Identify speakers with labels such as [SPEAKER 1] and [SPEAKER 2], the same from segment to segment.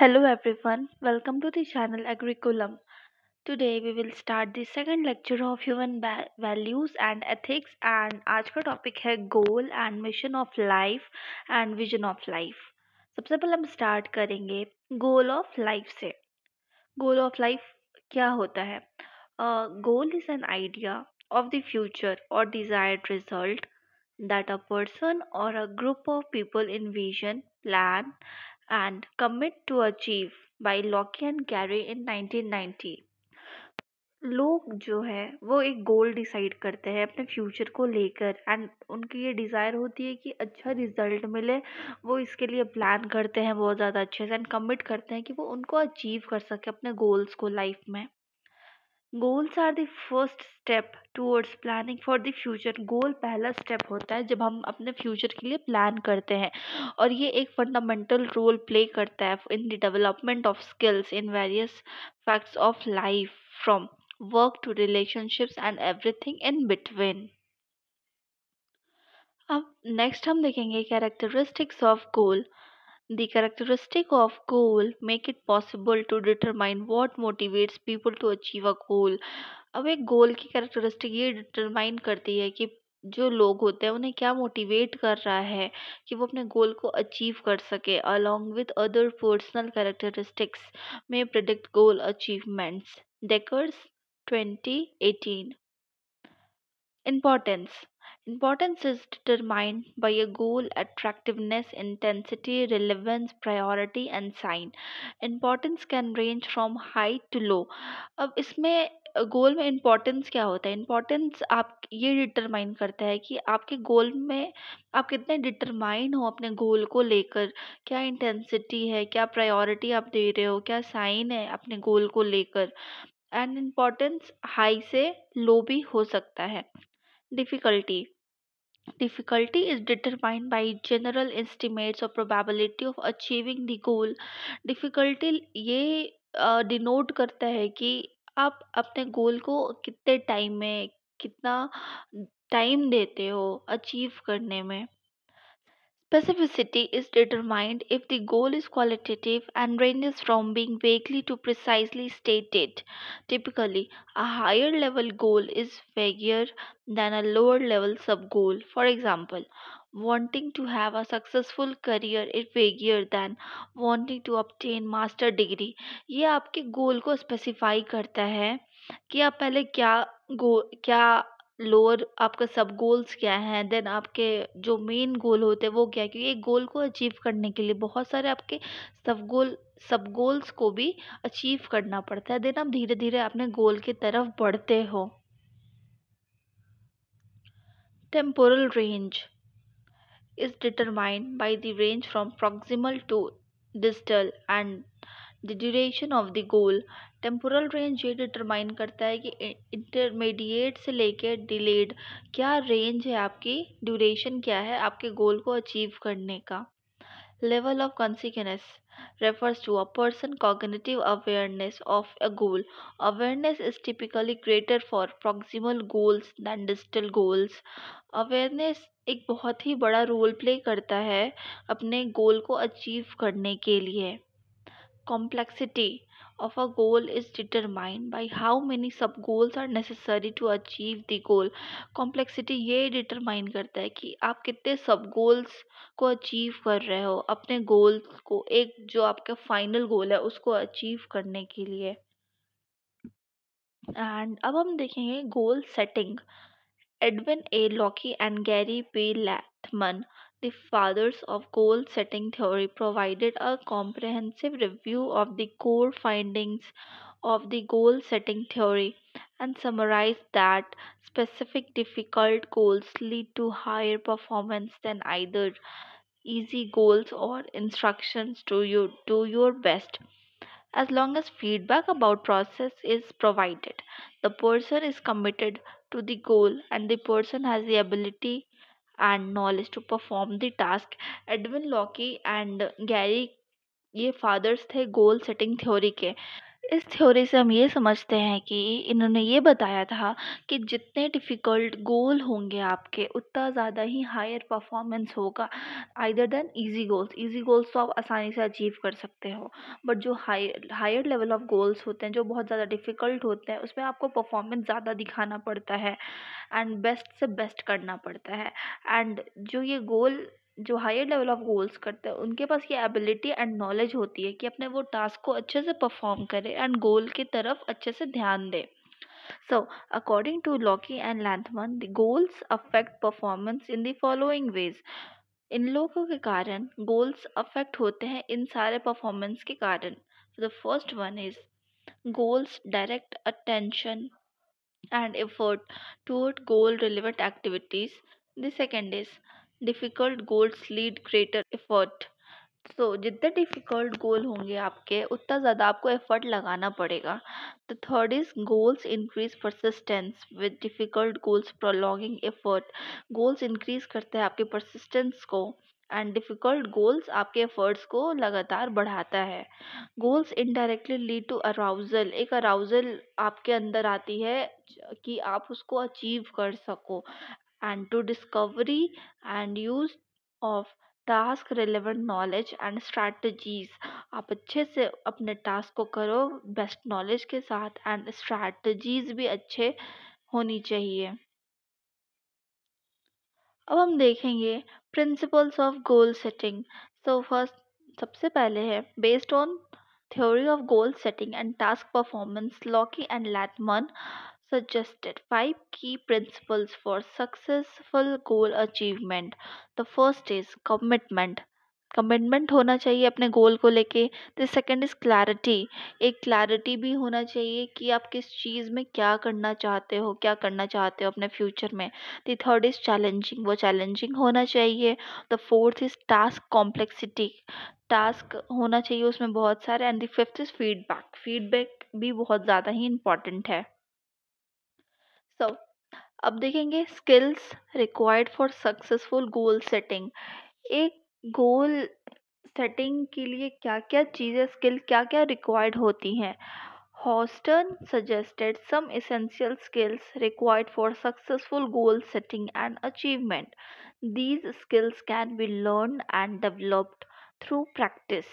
[SPEAKER 1] Hello everyone, welcome to the channel Agriculum. Today we will start the second lecture of Human Values and Ethics and आज का topic है goal and mission of life and vision of life सबसे पहले start start करेंगे goal of life goal of life life क्या होता है goal is an idea of the future or desired result that a person or a group of people envision, plan, and Commit to Achieve by Locke and Gary in 1990 लोग जो है वो एक goal decide करते हैं अपने future को लेकर एंड उनकी ये डिज़ायर होती है कि अच्छा रिजल्ट मिले वो इसके लिए प्लान करते हैं बहुत ज़्यादा अच्छे से एंड कमिट करते हैं कि वो उनको अचीव कर सके अपने गोल्स को लाइफ में goals are the first step towards planning for the future goal पहला स्टेप होता है जब हम अपने फ्यूचर के लिए प्लान करते हैं और ये एक फंडामेंटल रोल प्ले करता है in the development of skills in various facts of life from work to relationships and everything in between अब नेक्स्ट हम देखेंगे characteristics of goal The characteristic of goal make it possible to determine what motivates people to achieve a goal. अब एक गोल की characteristic ये determine करती है कि जो लोग होते हैं उन्हें क्या मोटिवेट कर रहा है कि वो अपने गोल को अचीव कर सके along with other personal characteristics में predict goal achievements Deckers 2018 importance Importance is determined by a goal, attractiveness, intensity, relevance, priority and sign. Importance can range from high to low. अब इसमें गोल में importance क्या होता है importance आप ये determine करता है कि आपके गोल में आप कितने डिटरमाइन हो अपने गोल को लेकर क्या इंटेंसिटी है क्या प्रायोरिटी आप दे रहे हो क्या साइन है अपने गोल को लेकर एंड इम्पोर्टेंस हाई से लो भी हो सकता है difficulty Difficulty is determined by general estimates of probability of achieving the goal. Difficulty ye uh, denote karta hai ki aap apne goal ko kitne time mein kitna time dete ho achieve karne mein Specificity is determined if the goal is qualitative and ranges from being vaguely to precisely stated. Typically, a higher level goal is vaguer than a lower level sub goal. For example, wanting to have a successful career is vaguer than wanting to obtain master degree. ये आपके goal को specify करता है कि आप पहले क्या goal क्या लोअर आपका सब गोल्स क्या है देन आपके जो मेन गोल होते हैं वो क्या है क्योंकि एक गोल को अचीव करने के लिए बहुत सारे आपके सब गोल सब गोल्स को भी अचीव करना पड़ता है देन आप धीरे धीरे अपने गोल की तरफ बढ़ते हो temporal range is determined by the range from proximal to digital and the duration of the goal temporal range ये डिटरमाइन करता है कि इंटरमीडिएट से लेकर डिलेड क्या रेंज है आपकी ड्यूरेशन क्या है आपके गोल को अचीव करने का level of consciousness refers to a person cognitive awareness of a goal awareness is typically greater for proximal goals than digital goals awareness एक बहुत ही बड़ा रोल प्ले करता है अपने गोल को अचीव करने के लिए complexity of a goal is determined by how many sub goals are necessary to achieve the goal. Complexity ye determine karta hai ki aap kitne sub goals ko achieve kar rahe ho apne goals ko ek jo aapka final goal hai usko achieve karne ke liye and ab hum dekhenge goal setting edwin a locky and gary p latman the fathers of goal setting theory provided a comprehensive review of the core findings of the goal setting theory and summarized that specific difficult goals lead to higher performance than either easy goals or instructions to you do your best as long as feedback about process is provided the person is committed to the goal and the person has the ability and knowledge to perform the task. Edwin Locke and Gary ये fathers थे goal setting theory के इस theory से हम ये समझते हैं कि इन्होंने ये बताया था कि जितने डिफ़िकल्ट गोल होंगे आपके उतना ज़्यादा ही हायर परफॉर्मेंस होगा either than easy goals easy goals तो आप आसानी से अचीव कर सकते हो बट जो high higher level of goals होते हैं जो बहुत ज़्यादा डिफ़िकल्ट होते हैं उसमें आपको परफॉर्मेंस ज़्यादा दिखाना पड़ता है एंड बेस्ट से बेस्ट करना पड़ता है एंड जो ये गोल जो हायर लेवल ऑफ गोल्स करते हैं उनके पास ये एबिलिटी एंड नॉलेज होती है कि अपने वो टास्क को अच्छे से परफॉर्म करें एंड गोल की तरफ अच्छे से ध्यान दें so according to Locke and Latham the goals affect performance in the following ways इन लोगों के कारण गोल्स अफेक्ट होते हैं इन सारे परफॉर्मेंस के कारण the first one is goals direct attention and effort toward goal relevant activities the second is difficult goals lead greater effort so जितने डिफ़िकल्ट गोल होंगे आपके उतना ज़्यादा आपको एफ़र्ट लगाना पड़ेगा the third is goals increase persistence with difficult goals prolonging effort goals increase करते हैं आपके परसिस्टेंस को एंड डिफ़िकल्ट गोल्स आपके एफर्ट्स को लगातार बढ़ाता है goals indirectly lead to arousal एक अराउजल आपके अंदर आती है कि आप उसको अचीव कर सको and to discovery and use of task relevant knowledge and strategies आप अच्छे से अपने टास्क को करो बेस्ट नॉलेज के साथ एंड स्ट्रैटेजीज भी अच्छे होनी चाहिए अब हम देखेंगे principles of goal setting so first सबसे पहले है based on theory of goal setting and task performance Locke and Latham suggested five key principles for successful goal achievement the first is commitment commitment होना चाहिए अपने goal को लेके the second is clarity एक clarity भी होना चाहिए कि आप किस चीज़ में क्या करना चाहते हो क्या करना चाहते हो अपने फ्यूचर में द थर्ड इज़ चैलेंजिंग वो चैलेंजिंग होना चाहिए the fourth is task complexity task होना चाहिए उसमें बहुत सारे and the fifth is feedback feedback भी बहुत ज़्यादा ही इम्पॉर्टेंट है सो अब देखेंगे skills required for successful goal setting एक गोल सेटिंग के लिए क्या क्या चीज़ें स्किल क्या क्या रिक्वायर्ड होती हैं Houston suggested some essential skills required for successful goal setting and achievement these skills can be learn and developed through practice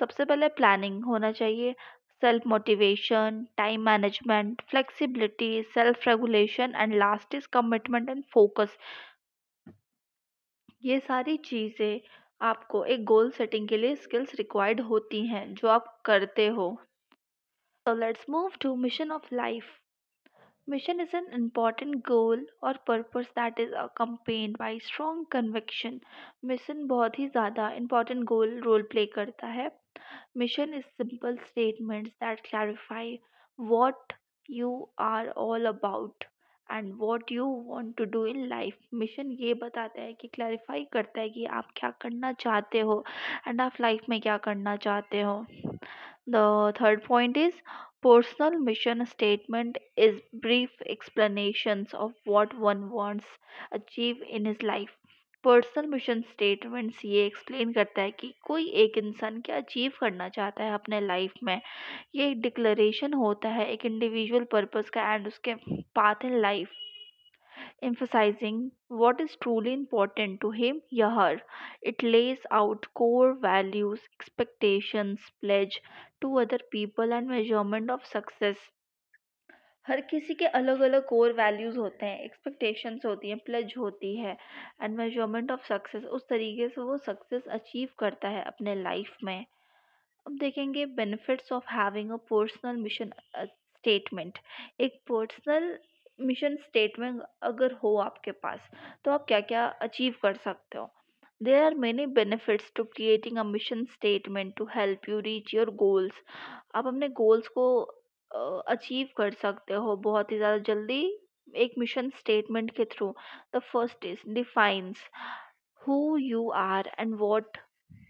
[SPEAKER 1] सबसे पहले प्लानिंग होना चाहिए self motivation, time management, flexibility, self regulation, and last is commitment and focus. ये सारी चीज़ें आपको एक goal setting के लिए स्किल्स रिक्वायर्ड होती हैं जो आप करते हो so let's move to mission of life Mission is an important goal or purpose that is accompanied by strong conviction. Mission बहुत ही ज़्यादा important goal role play करता है Mission is simple statements that clarify what you are all about and what you want to do in life. Mission ये बताता है कि clarify करता है कि आप क्या करना चाहते हो and आप life में क्या करना चाहते हो The third point is personal mission statement is brief explanations of what one wants achieve in his life personal mission statements ये एक्सप्लेन करता है कि कोई एक इंसान क्या अचीव करना चाहता है अपने लाइफ में ये एक डिक्लेरेशन होता है एक इंडिविजुअल पर्पस का एंड उसके path in life emphasizing what is truly important to him or her. It lays out core values, expectations, pledge to other people, and measurement of success. हर किसी के अलग अलग कोर वैल्यूज़ होते हैं expectations होती हैं प्लेज होती है एंड मेजरमेंट ऑफ सक्सेस उस तरीके से वो सक्सेस अचीव करता है अपने लाइफ में अब देखेंगे benefits of having a personal mission statement एक पर्सनल मिशन स्टेटमेंट अगर हो आपके पास तो आप क्या क्या अचीव कर सकते हो there are many benefits to creating a mission statement to help you reach your goals आप अपने गोल्स को अचीव uh, कर सकते हो बहुत ही ज़्यादा जल्दी एक मिशन स्टेटमेंट के through the first is defines who you are and what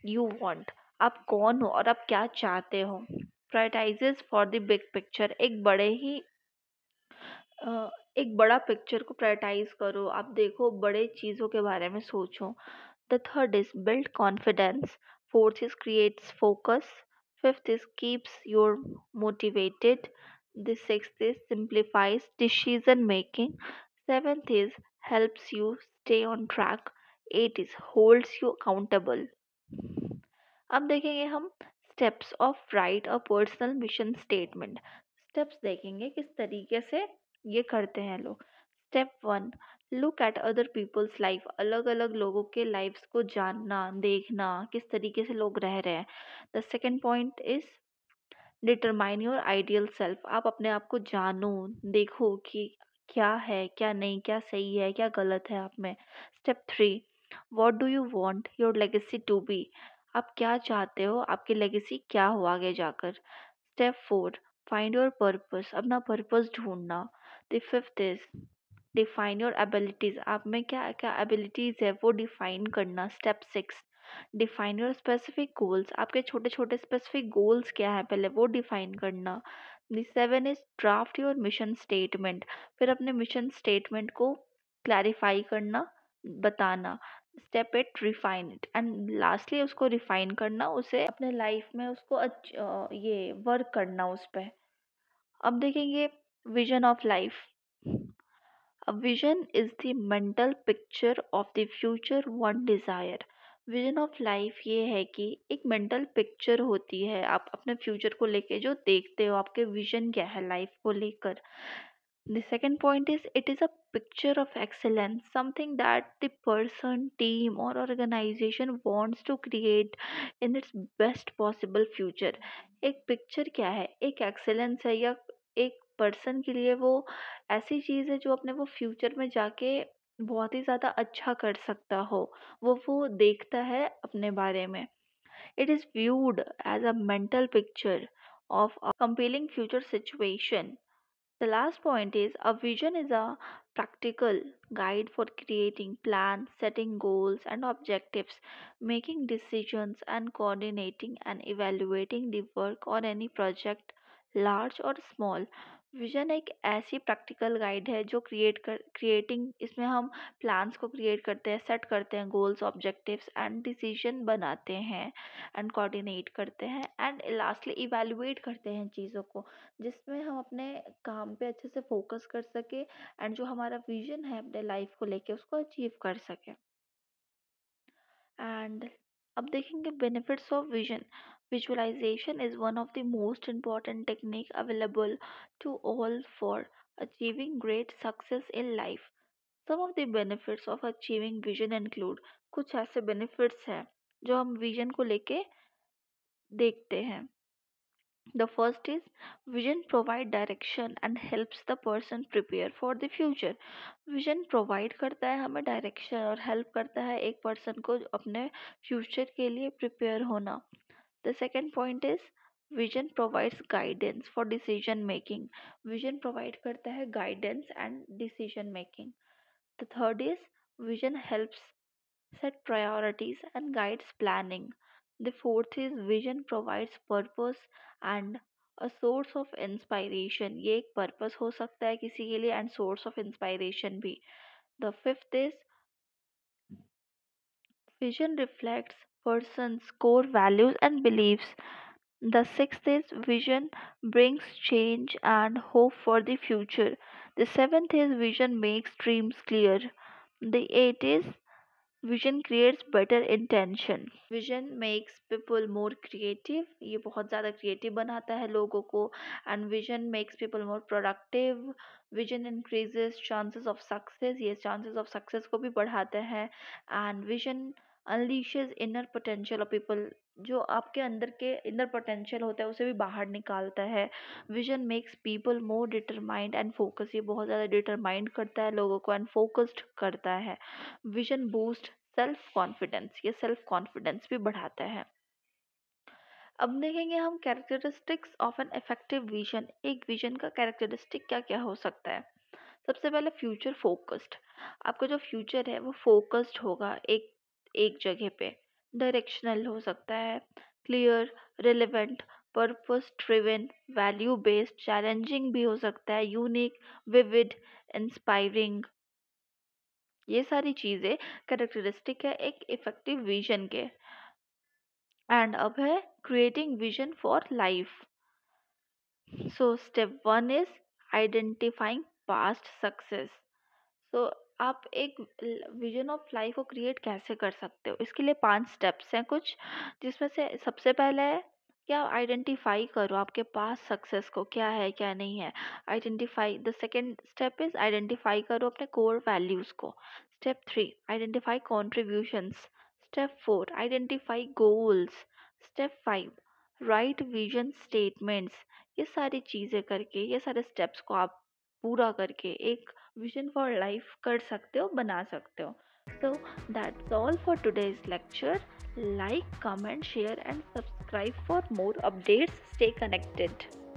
[SPEAKER 1] you want आप कौन हो और आप क्या चाहते हो prioritises for the big picture एक बड़े ही एक बड़ा पिक्चर को प्रायोरिटाइज़ करो आप देखो बड़े चीज़ों के बारे में सोचो the third is build confidence fourth is creates focus fifth is keeps your motivated the sixth is simplifies decision making seventh is helps you stay on track eight is holds you accountable अब देखेंगे हम steps of write a personal mission statement steps देखेंगे किस तरीके से ये करते हैं लोग step one look at other people's life अलग अलग लोगों के लाइफ्स को जानना देखना किस तरीके से लोग रह रहे हैं the second point is determine your ideal self आप अपने आप को जानो देखो कि क्या है क्या नहीं क्या सही है क्या गलत है आप में step three what do you want your legacy to be आप क्या चाहते हो आपकी लेगेसी क्या हो आगे जाकर step four find your purpose अपना पर्पज़ ढूंढना the fifth is define your abilities आप में क्या क्या एबिलिटीज़ है वो डिफाइन करना step six define your specific goals आपके छोटे छोटे स्पेसिफिक गोल्स क्या है पहले वो डिफाइन करना the seven is draft your mission statement फिर अपने मिशन स्टेटमेंट को क्लैरिफाई करना बताना step it refine it and lastly उसको रिफाइन करना उसे अपने लाइफ में उसको ये वर्क करना उस पर अब देखेंगे vision of life vision is is the mental picture of the future one vision of life ये है कि एक मेंटल पिक्चर होती है आप अपने फ्यूचर को लेके जो देखते हो आपके विजन क्या है लाइफ को लेकर the second point is it is a picture of excellence something that the person team or organization wants to create in its best possible future एक पिक्चर क्या है एक एक्सेलेंस है या पर्सन के लिए वो ऐसी चीज़ है जो अपने वो फ्यूचर में जाके बहुत ही ज़्यादा अच्छा कर सकता हो वो वो देखता है अपने बारे में it is viewed as a mental picture of a compelling future situation the last point is a vision is a practical guide for creating plan setting goals and objective making decision and coordinating and evaluating दर्क work of any project large or small vision एक ऐसी practical guide है जो create कर creating इसमें हम plans को create करते हैं सेट करते हैं गोल्स ऑब्जेक्टिव्स एंड डिसीजन बनाते हैं एंड कोऑर्डिनेट करते हैं एंड लास्टली इवेलुएट करते हैं चीज़ों को जिसमें हम अपने काम पे अच्छे से फोकस कर सके एंड जो हमारा विजन है अपने लाइफ को लेके उसको अचीव कर सकें एंड अब देखेंगे benefits of vision Visualization is one of the most important technique available to all for achieving great success in life. Some of the benefits of achieving vision include कुछ ऐसे benefits हैं जो हम vision को लेके देखते हैं the first is vision provide direction and helps the person prepare for the future vision provide करता है हमें डायरेक्शन और हेल्प करता है एक पर्सन को अपने फ्यूचर के लिए प्रिपेयर होना The second point is vision provides guidance for decision making. Vision provides करता है guidance and decision making. The third is, vision helps set priorities and guides planning. The fourth is vision provides purpose and a source of inspiration. ये एक purpose हो सकता है किसी के लिए and source of inspiration भी. The fifth is vision reflects person's core values and beliefs. The sixth is vision brings change and hope for the future. The seventh is vision makes dreams clear. The eighth is vision creates better intention. Vision makes people more creative. ये बहुत ज़्यादा creative बनाता है लोगों को and vision makes people more productive. Vision increases chances of success. ये chances of success को भी बढ़ाते हैं and vision unleashes inner potential of people जो आपके अंदर के इनर पोटेंशियल होता है उसे भी बाहर निकालता है vision makes people more determined and focus ये बहुत ज़्यादा डिटरमाइंड करता है लोगों को एंड फोकस्ड करता है विजन बूस्ट सेल्फ कॉन्फिडेंस ये सेल्फ कॉन्फिडेंस भी बढ़ाता है अब देखेंगे हम characteristics of an effective vision एक विजन का कैरेक्टरिस्टिक क्या क्या हो सकता है सबसे पहले फ्यूचर फोकस्ड आपका जो फ्यूचर है वो फोकस्ड होगा एक एक जगह पे डायरेक्शनल हो सकता है clear relevant purpose driven value based challenging भी हो सकता है यूनिक विविड इंस्पायरिंग ये सारी चीज़ें करेक्टरिस्टिक है एक इफेक्टिव विजन के एंड अब है creating vision for life so step one is identifying past success so आप एक विजन ऑफ लाइफ को क्रिएट कैसे कर सकते हो इसके लिए पांच स्टेप्स हैं कुछ जिसमें से सबसे पहले है क्या आइडेंटिफाई करो आपके पास सक्सेस को क्या है क्या नहीं है identify the second step is identify करो अपने कोर वैल्यूज़ को step three identify contributions step four identify goals step five write vision statements ये सारी चीज़ें करके ये सारे स्टेप्स को आप पूरा करके एक विजन फॉर लाइफ कर सकते हो बना सकते हो so that's all for today's lecture like comment share and subscribe for more updates stay connected